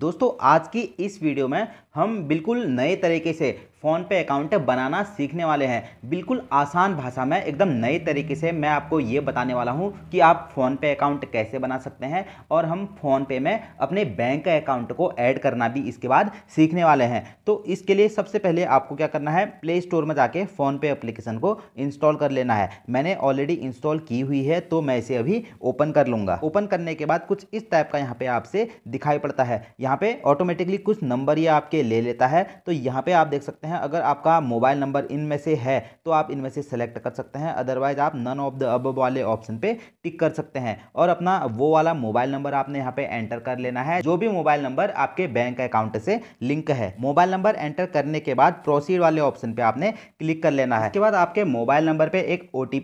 दोस्तों आज की इस वीडियो में हम बिल्कुल नए तरीके से फ़ोन पे अकाउंट बनाना सीखने वाले हैं बिल्कुल आसान भाषा में एकदम नए तरीके से मैं आपको ये बताने वाला हूँ कि आप फ़ोन पे अकाउंट कैसे बना सकते हैं और हम फ़ोन पे में अपने बैंक अकाउंट को ऐड करना भी इसके बाद सीखने वाले हैं तो इसके लिए सबसे पहले आपको क्या करना है प्ले स्टोर में जाके फ़ोनपे अप्लीकेशन को इंस्टॉल कर लेना है मैंने ऑलरेडी इंस्टॉल की हुई है तो मैं इसे अभी ओपन कर लूँगा ओपन करने के बाद कुछ इस टाइप का यहाँ पर आपसे दिखाई पड़ता है यहाँ पे ऑटोमेटिकली कुछ नंबर ये आपके ले लेता है तो यहाँ पे आप देख सकते हैं अगर आपका मोबाइल नंबर इनमें से है तो आप इनमें से सेलेक्ट कर सकते हैं अदरवाइज आप नन ऑफ द अब वाले ऑप्शन पे टिक कर सकते हैं और अपना वो वाला मोबाइल नंबर आपने यहाँ पे एंटर कर लेना है जो भी मोबाइल नंबर आपके बैंक अकाउंट से लिंक है मोबाइल नंबर एंटर करने के बाद प्रोसीड वाले ऑप्शन पे आपने क्लिक कर लेना है उसके बाद आपके मोबाइल नंबर पे एक ओ टी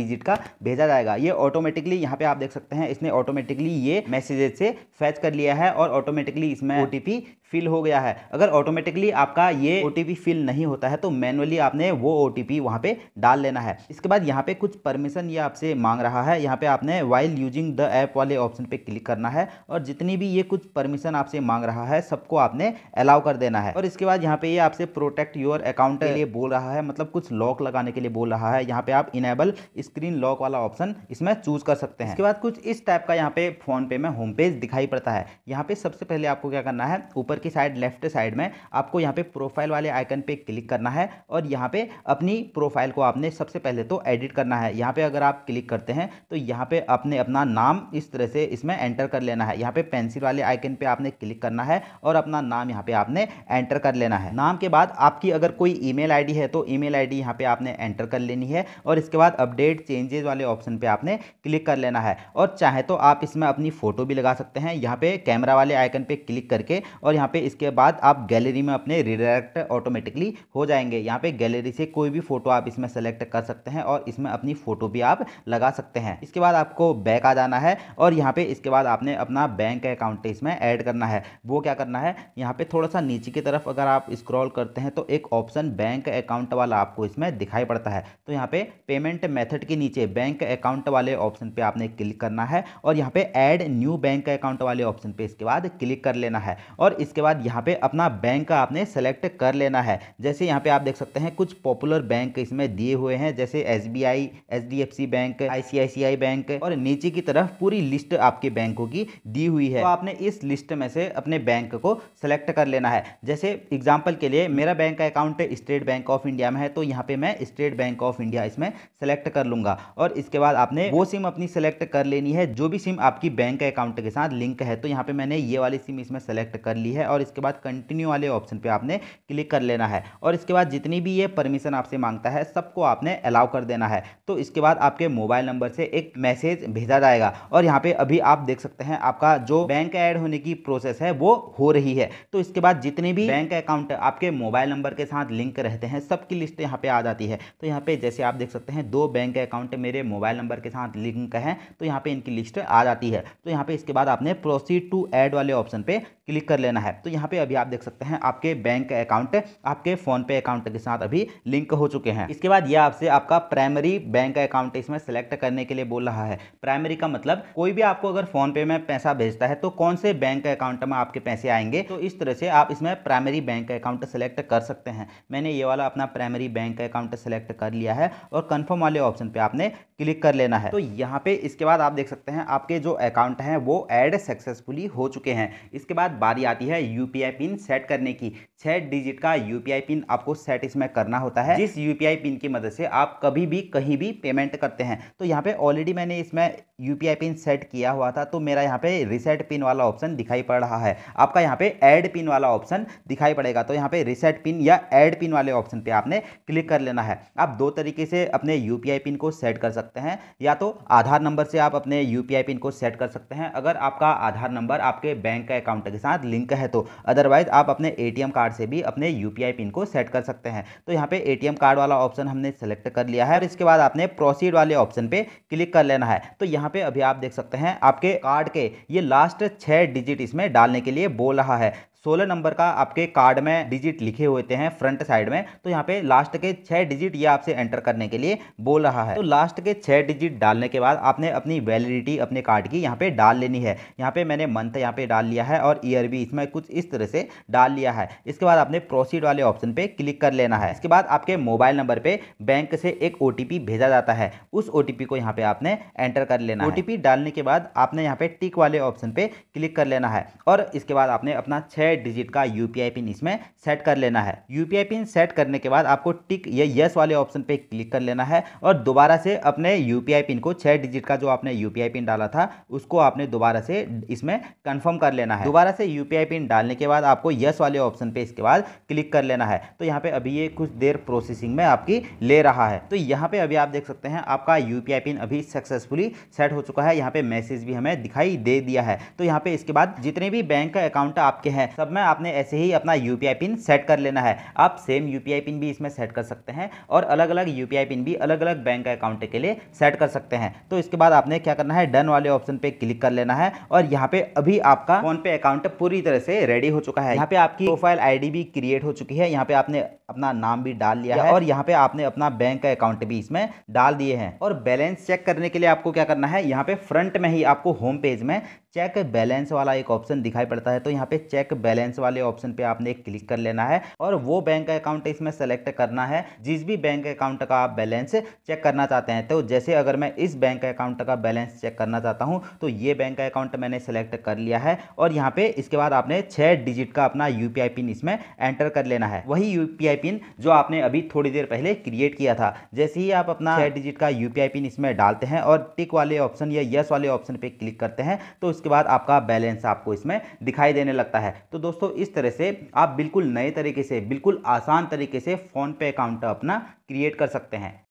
डिजिट का भेजा जाएगा ये ऑटोमेटिकली यहाँ पे आप देख सकते हैं इसने ऑटोमेटिकली ये मैसेजेज से फैच कर लिया है और ऑटोमेटिकली बेसिकली इसमें ओ फिल हो गया है अगर ऑटोमेटिकली आपका ये ओ फिल नहीं होता है तो मैनुअली आपने वो ओ टी पी वहाँ पर डाल लेना है इसके बाद यहाँ पे कुछ परमिशन ये आपसे मांग रहा है यहाँ पे आपने वाइल यूजिंग द ऐप वाले ऑप्शन पे क्लिक करना है और जितनी भी ये कुछ परमिशन आपसे मांग रहा है सबको आपने अलाउ कर देना है और इसके बाद यहाँ पे ये आपसे प्रोटेक्ट योर अकाउंट के लिए बोल रहा है मतलब कुछ लॉक लगाने के लिए बोल रहा है यहाँ पे आप इनेबल स्क्रीन लॉक वाला ऑप्शन इसमें चूज कर सकते हैं इसके बाद कुछ इस टाइप का यहाँ पे फोन पे में होम पेज दिखाई पड़ता है यहाँ पे सबसे पहले आपको क्या करना है ऊपर ऊपर की साइड लेफ्ट साइड में आपको यहाँ पे प्रोफाइल वाले आइकन पे क्लिक करना है और यहाँ पे अपनी प्रोफाइल को आपने सबसे पहले तो एडिट करना है यहाँ पे अगर आप क्लिक करते हैं तो यहाँ पे आपने अपना नाम इस तरह से इसमें एंटर कर लेना है यहाँ पे पेंसिल वाले आइकन पे आपने क्लिक करना है और अपना नाम यहाँ पे आपने एंटर कर लेना है नाम के बाद आपकी अगर कोई ई मेल है तो ई मेल आई पे आपने एंटर कर लेनी है और इसके बाद अपडेट चेंजेज वाले ऑप्शन पर आपने क्लिक कर लेना है और चाहे तो आप इसमें अपनी फोटो भी लगा सकते हैं यहाँ पे कैमरा वाले आइकन पे क्लिक करके और यहाँ यहाँ पे इसके बाद आप गैलरी में अपने रिडायरेक्ट ऑटोमेटिकली हो जाएंगे यहाँ पे गैलरी से कोई भी फोटो आप इसमें सेलेक्ट कर सकते हैं और इसमें अपनी फ़ोटो भी आप लगा सकते हैं इसके बाद आपको बैक आ जाना है और यहाँ पे इसके बाद आपने अपना बैंक अकाउंट इसमें ऐड करना है वो क्या करना है यहाँ पे थोड़ा सा नीचे की तरफ अगर आप स्क्रॉल करते हैं तो एक ऑप्शन बैंक अकाउंट वाला आपको इसमें दिखाई पड़ता है तो यहाँ पे पेमेंट मेथड के नीचे बैंक अकाउंट वाले ऑप्शन पे आपने क्लिक करना है और यहाँ पे ऐड न्यू बैंक अकाउंट वाले ऑप्शन पे इसके बाद क्लिक कर लेना है और इसके उसके बाद यहाँ पे अपना बैंक का आपने सेलेक्ट कर लेना है जैसे यहाँ पे आप देख सकते हैं कुछ पॉपुलर बैंक इसमें दिए हुए हैं जैसे S B I H D F C bank I bank और नीचे की तरफ पूरी लिस्ट आपके बैंकों की दी हुई है तो आपने इस लिस्ट में से अपने बैंक को सेलेक्ट कर लेना है जैसे एग्जाम्पल के लिए मेरा बैंक का account State Bank of India में है तो यहाँ पे मैं स्टेट बैंक ऑफ इंडिया इसमें सेलेक्ट कर लूंगा और इसके बाद आपने वो सिम अपनी सेलेक्ट कर लेनी है जो भी सिम आपकी बैंक अकाउंट के साथ लिंक है तो यहाँ पे मैंने ये वाली सिम इसमें सेलेक्ट कर ली है और इसके बाद कंटिन्यू वाले ऑप्शन पे आपने क्लिक कर लेना है और इसके बाद जितनी भी ये परमिशन आपसे मांगता है सबको आपने अलाउ कर देना है तो इसके बाद आपके मोबाइल नंबर से एक मैसेज भेजा जाएगा और यहाँ पर अभी आप देख सकते हैं आपका जो बैंक ऐड होने की प्रोसेस है वो हो रही है तो इसके बाद जितने भी बैंक अकाउंट आपके मोबाइल नंबर के साथ लिंक रहते हैं सबकी लिस्ट यहाँ पे आ जाती है तो यहाँ पे जैसे आप देख सकते हैं दो बैंक अकाउंट मेरे मोबाइल नंबर के साथ लिंक है तो यहाँ पे इनकी लिस्ट आ जाती है तो यहाँ पे इसके बाद आपने प्रोसीड टू एड वाले ऑप्शन पे क्लिक कर लेना है तो यहाँ पे अभी आप देख सकते हैं आपके बैंक अकाउंट आपके फोन पे अकाउंट के साथ अभी लिंक हो चुके हैं इसके बाद ये आपसे आपका प्राइमरी बैंक अकाउंट इसमें सेलेक्ट करने के लिए बोल रहा है प्राइमरी का मतलब कोई भी आपको अगर फोन पे में पैसा भेजता है तो कौन से बैंक अकाउंट में आपके पैसे आएंगे तो इस तरह से आप इसमें प्राइमरी बैंक अकाउंट सेलेक्ट कर सकते हैं मैंने ये वाला अपना प्राइमरी बैंक अकाउंट सेलेक्ट कर लिया है और कन्फर्म वाले ऑप्शन पे आपने क्लिक कर लेना है तो यहाँ पे इसके बाद आप देख सकते हैं आपके जो अकाउंट हैं वो एड सक्सेसफुली हो चुके हैं इसके बाद बारी आती है यू पिन सेट करने की छः डिजिट का यू पिन आपको सेट इसमें करना होता है जिस यू पिन की मदद से आप कभी भी कहीं भी पेमेंट करते हैं तो यहाँ पे ऑलरेडी मैंने इसमें यू पिन सेट किया हुआ था तो मेरा यहाँ पे रिसेट पिन वाला ऑप्शन दिखाई पड़ रहा है आपका यहाँ पे ऐड पिन वाला ऑप्शन दिखाई पड़ेगा तो यहाँ पे रिसेट पिन या ऐड पिन वाले ऑप्शन पे आपने क्लिक कर लेना है आप दो तरीके से अपने यू पिन को सेट कर सकते हैं या तो आधार नंबर से आप अपने यू पिन को सेट कर सकते हैं अगर आपका आधार नंबर आपके बैंक के अकाउंट के साथ लिंक है तो अदरवाइज आप अपने ए कार्ड से भी अपने यू पिन को सेट कर सकते हैं तो यहाँ पे ए कार्ड वाला ऑप्शन हमने सेलेक्ट कर लिया है और इसके बाद आपने प्रोसीड वाले ऑप्शन पर क्लिक कर लेना है तो यहाँ यहाँ पे अभी आप देख सकते हैं आपके कार्ड के ये लास्ट छह डिजिट इसमें डालने के लिए बोल रहा है सोलह नंबर का आपके कार्ड में डिजिट लिखे होते हैं फ्रंट साइड में तो यहाँ पे लास्ट के छः डिजिट ये आपसे एंटर करने के लिए बोल रहा है तो लास्ट के छः डिजिट डालने के बाद आपने अपनी वैलिडिटी अपने कार्ड की यहाँ पे डाल लेनी है यहाँ पे मैंने मंथ यहाँ पे डाल लिया है और ईयर भी इसमें कुछ इस तरह से डाल लिया है इसके बाद आपने प्रोसीड वाले ऑप्शन पर क्लिक कर लेना है इसके बाद आपके मोबाइल नंबर पर बैंक से एक ओ भेजा जाता है उस ओ को यहाँ पर आपने एंटर कर लेना ओ टी डालने के बाद आपने यहाँ पर टिक वाले ऑप्शन पर क्लिक कर लेना है और इसके बाद आपने अपना छः छः डिजिट का यू पिन इसमें सेट कर लेना है यू पिन सेट करने के बाद आपको टिक या यस वाले ऑप्शन पर क्लिक कर लेना है और दोबारा से अपने यू पिन को छः डिजिट का जो आपने यू पिन डाला था उसको आपने दोबारा से इसमें कन्फर्म कर लेना है दोबारा से यू पिन डालने के बाद आपको यस वाले ऑप्शन पर इसके बाद क्लिक कर लेना है तो यहाँ पर अभी ये कुछ देर प्रोसेसिंग में आपकी ले रहा है तो यहाँ पर अभी आप देख सकते हैं आपका यू पिन अभी सक्सेसफुली सेट हो चुका है यहाँ पर मैसेज भी हमें दिखाई दे दिया है तो यहाँ पे इसके बाद जितने भी बैंक अकाउंट आपके हैं सब में आपने ऐसे ही अपना यू पिन सेट कर लेना है आप सेम यू पिन भी इसमें सेट कर सकते हैं और अलग अलग यू पिन भी अलग अलग बैंक अकाउंट के लिए सेट कर सकते हैं तो इसके बाद आपने क्या करना है डन वाले ऑप्शन पे क्लिक कर लेना है और यहाँ पे अभी आपका फोन पे अकाउंट पूरी तरह से रेडी हो चुका है यहाँ पे आपकी प्रोफाइल आई भी क्रिएट हो चुकी है यहाँ पे आपने अपना नाम भी डाल लिया है और यहाँ पे आपने अपना बैंक अकाउंट भी इसमें डाल दिए हैं और बैलेंस चेक करने के लिए आपको क्या करना है यहाँ पे फ्रंट में ही आपको होम पेज में चेक बैलेंस वाला एक ऑप्शन दिखाई पड़ता है तो यहाँ पे चेक बैलेंस वाले ऑप्शन पे आपने क्लिक कर लेना है और वो बैंक अकाउंट इसमें सेलेक्ट करना है जिस भी बैंक अकाउंट का आप बैलेंस चेक करना चाहते हैं तो जैसे अगर मैं इस बैंक अकाउंट का बैलेंस चेक करना चाहता हूँ तो ये बैंक अकाउंट मैंने सेलेक्ट कर लिया है और यहाँ पे इसके बाद आपने छः डिजिट का अपना यू पिन इसमें एंटर कर लेना है वही यू पिन जो आपने अभी थोड़ी देर पहले क्रिएट किया था जैसे ही आप अपना छः डिजिट का यू पिन इसमें डालते हैं और टिक वाले ऑप्शन या यस वाले ऑप्शन पर क्लिक करते हैं तो उसके बाद आपका बैलेंस आपको इसमें दिखाई देने लगता है तो तो दोस्तों इस तरह से आप बिल्कुल नए तरीके से बिल्कुल आसान तरीके से फ़ोनपे अकाउंट अपना क्रिएट कर सकते हैं